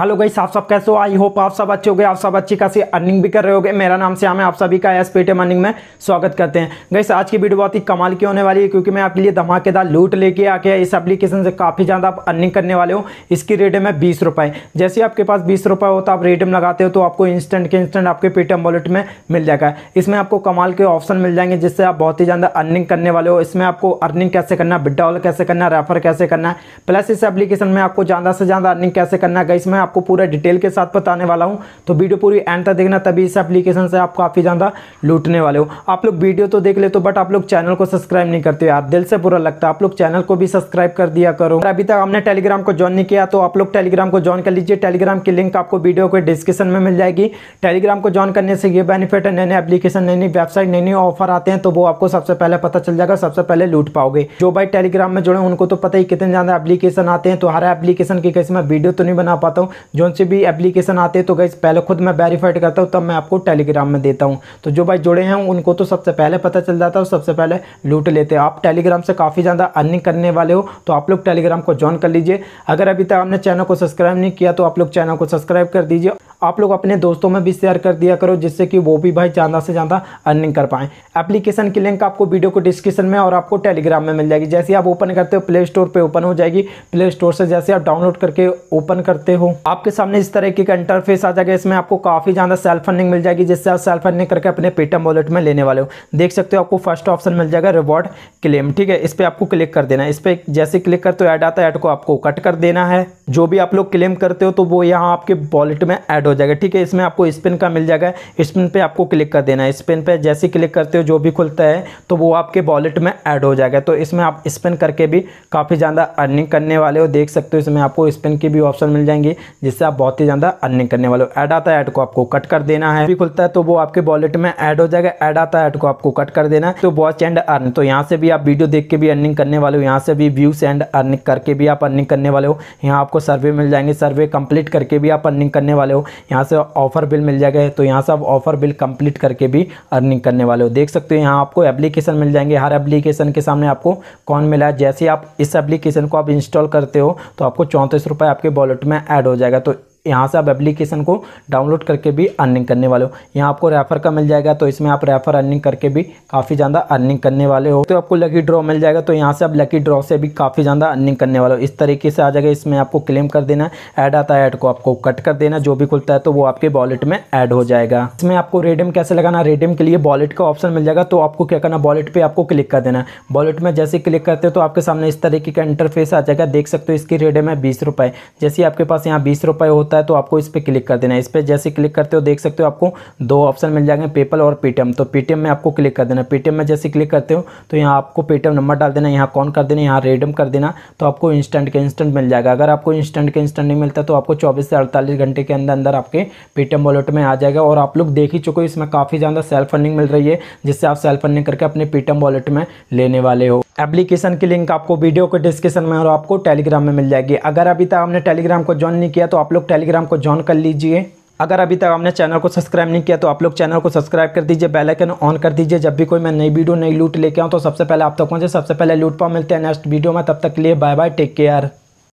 hello गई आप सब कैसे हो आई होप आप सब अच्छे हो गए आप सब अच्छी खासी अर्निंग भी कर रहे होगे मेरा नाम से हमें आप सभी का एस पेटीएम अर्निंग में स्वागत करते हैं गई आज की वीडियो बहुत ही कमाल की होने वाली है क्योंकि मैं आपके लिए धमाकेदार लूट लेके आके इस एप्लीकेशन से काफ़ी ज़्यादा आप अर्निंग करने वाले हो इसकी रेटम है बीस रुपये जैसे आपके पास बीस रुपये हो तो आप रेटम लगाते हो तो आपको इंस्टेंट के इंस्टेंट आपके पेटीएम वॉलेट में मिल जाएगा इसमें आपको कमाल के ऑप्शन मिल जाएंगे जिससे आप बहुत ही ज़्यादा अर्निंग करने वाले हो इसमें आपको अर्निंग कैसे करना है कैसे करना रेफर कैसे करना है प्लस इस एप्लीकेशन में आपको ज़्यादा से ज़्यादा अर्निंग कैसे करना गाइस मैं आपको पूरा डिटेल के साथ बताने वाला हूँ तो वीडियो पूरी एंड तक देखना तभी इस एप्लीकेशन से आप काफ़ी ज़्यादा लूटने वाले हो आप लोग वीडियो तो देख लेते तो बट आप लोग चैनल को सब्सक्राइब नहीं करते यार दिल से बुरा लगता है आप लोग चैनल को भी सब्सक्राइब कर दिया करो अभी तक आपने टेलीग्राम को ज्वाइन नहीं किया तो आप लोग टेलीग्राम को ज्वाइन कर लीजिए टेलीग्राम की लिंक आपको वीडियो के डिस्क्रिप्शन में मिल जाएगी टेलीग्राम को ज्वाइन करने से ये बेनिफिट है नए नए एप्लीकेशन नई नई वेबसाइट नई नई ऑफर आते हैं तो वो आपको सबसे पहले पता चल जाएगा सबसे पहले लूट पाओगे जो भाई टेलीग्राम में जुड़े उनको तो पता ही कितने ज़्यादा एप्लीकेशन आते हैं तो हर एप्लीकेशन की कैसे मैं वीडियो तो नहीं बना पाता हूँ जो से भी एप्लीकेशन आते हैं तो गई पहले खुद मैं वेरीफाइड करता हूँ तब मैं आपको टेलीग्राम में देता हूँ तो जो भाई जुड़े हैं उनको तो सबसे पहले पता चल जाता है और सबसे पहले लूट लेते हैं आप टेलीग्राम से काफ़ी ज़्यादा अर्निंग करने वाले हो तो आप लोग टेलीग्राम को ज्वाइन कर लीजिए अगर अभी तक आपने चैनल को सब्सक्राइब नहीं किया तो आप लोग चैनल को सब्सक्राइब कर दीजिए आप लोग अपने दोस्तों में भी शेयर कर दिया करो जिससे कि वो भी भाई ज़्यादा से ज़्यादा अर्निंग कर पाएँ एप्लीकेशन की लिंक आपको वीडियो को डिस्क्रिप्शन में और आपको टेलीग्राम में मिल जाएगी जैसे आप ओपन करते हो प्ले स्टोर पर ओपन हो जाएगी प्ले स्टोर से जैसे आप डाउनलोड करके ओपन करते हो आपके सामने इस तरह की इंटरफेस आ जाएगा इसमें आपको काफ़ी ज़्यादा सेल्फ अर्निंग मिल जाएगी जिससे आप सेल्फ अर्निंग करके अपने पेटीएम वॉलेट में लेने वाले हो देख सकते हो आपको फर्स्ट ऑप्शन मिल जाएगा रिवॉर्ड क्लेम ठीक है इस पर आपको क्लिक कर देना है इस पर जैसे क्लिक करते हो ऐड आता है ऐड को आपको कट कर देना है जो भी आप लोग क्लेम करते हो तो वो यहाँ आपके वॉलेट में ऐड हो जाएगा ठीक है इसमें आपको स्पिन का मिल जाएगा स्पिन पे आपको क्लिक कर देना है स्पिन पे जैसे क्लिक करते हो जो भी खुलता है तो वो आपके वॉलेट में ऐड हो जाएगा तो इसमें आप स्पिन करके भी काफ़ी ज़्यादा अर्निंग करने वाले हो देख सकते हो इसमें आपको स्पिन की भी ऑप्शन मिल जाएंगी जिससे आप बहुत ही ज़्यादा अर्निंग करने वाले हो ऐड आता है ऐड को आपको कट कर देना है भी खुलता है तो वो आपके वॉलेट में ऐड हो जाएगा ऐड आता है ऐड को आपको कट कर देना है तो वॉच एंड अर्न तो यहाँ से भी आप वीडियो देख के भी अर्निंग करने वाले हो यहाँ से भी व्यूज एंड अर्निंग करके भी आप अर्निंग करने वाले हो यहाँ आपको सर्वे मिल जाएंगे सर्वे कंप्लीट करके भी आप अर्निंग करने वाले हो यहाँ से ऑफर बिल मिल जाएगा तो यहाँ से आप ऑफर बिल कंप्लीट करके भी अर्निंग करने वाले हो देख सकते हो यहाँ आपको एप्लीकेशन मिल जाएंगे हर एप्लीकेशन के सामने आपको कौन मिला है जैसे आप इस एप्लीकेशन को आप इंस्टॉल करते हो तो आपको चौंतीस आपके वॉलेट में ऐड हो जाएगा तो यहाँ से आप एप्लीकेशन को डाउनलोड करके भी अर्निंग करने वाले हो यहाँ आपको रेफर का मिल जाएगा तो इसमें आप रेफर अर्निंग करके भी काफ़ी ज़्यादा अर्निंग करने वाले हो तो आपको लकी ड्रॉ मिल जाएगा तो यहाँ से आप लकी ड्रॉ से भी काफ़ी ज़्यादा अर्निंग करने वाले हो इस तरीके से आ जाएगा इसमें आपको क्लेम कर देना ऐड आता है ऐड को आपको कट कर देना जो भी खुलता है तो वो आपके वॉलेट में ऐड हो जाएगा इसमें आपको रेडियम कैसे लगाना रेडियम के लिए वॉलेट का ऑप्शन मिल जाएगा तो आपको क्या करना वॉलेट पर आपको क्लिक कर देना वॉलेट में जैसे क्लिक करते हो तो आपके सामने इस तरीके का इंटरफेस आ जाएगा देख सकते हो इसकी रेडियम है बीस जैसे आपके पास यहाँ बीस रुपये हो होता है तो आपको इस पर क्लिक कर देना है इस पर जैसे क्लिक करते हो देख सकते हो आपको दो ऑप्शन मिल जाएंगे पेपल और पेटीएम तो पेटीएम में आपको क्लिक कर देना पेटीएम में जैसे क्लिक करते हो तो यहाँ आपको पेटीएम नंबर डाल देना यहाँ कौन कर देना यहाँ रेडम कर देना तो आपको इंस्टेंट के इंस्टेंट मिल जाएगा अगर आपको इंस्टेंट के इंस्टेंट नहीं मिलता तो आपको चौबीस से अड़तालीस घंटे के अंदर अंदर आपके पेटीएम वॉलेट में आ जाएगा और आप लोग देख ही चुके इसमें काफ़ी ज़्यादा सेल्फ फंडिंग मिल रही है जिससे आप सेल्फ फंडिंग करके अपने पेटीएम वॉलेट में लेने वाले हो एप्लीकेशन की लिंक आपको वीडियो के डिस्क्रिप्शन में और आपको टेलीग्राम में मिल जाएगी अगर अभी तक आपने टेलीग्राम को ज्वाइन नहीं किया तो आप लोग टेलीग्राम को ज्वाइन कर लीजिए अगर अभी तक आपने चैनल को सब्सक्राइब नहीं किया तो आप लोग चैनल को सब्सक्राइब कर दीजिए बेल आइकन ऑन कर दीजिए जब भी कोई मैं नई वीडियो नई लूट लेके आऊँ तो सबसे पहले आप तक पहुँचे सबसे पहले लूट पाओ मिलते हैं नेक्स्ट वीडियो में तब तक के लिए बाय बाय टेक केयर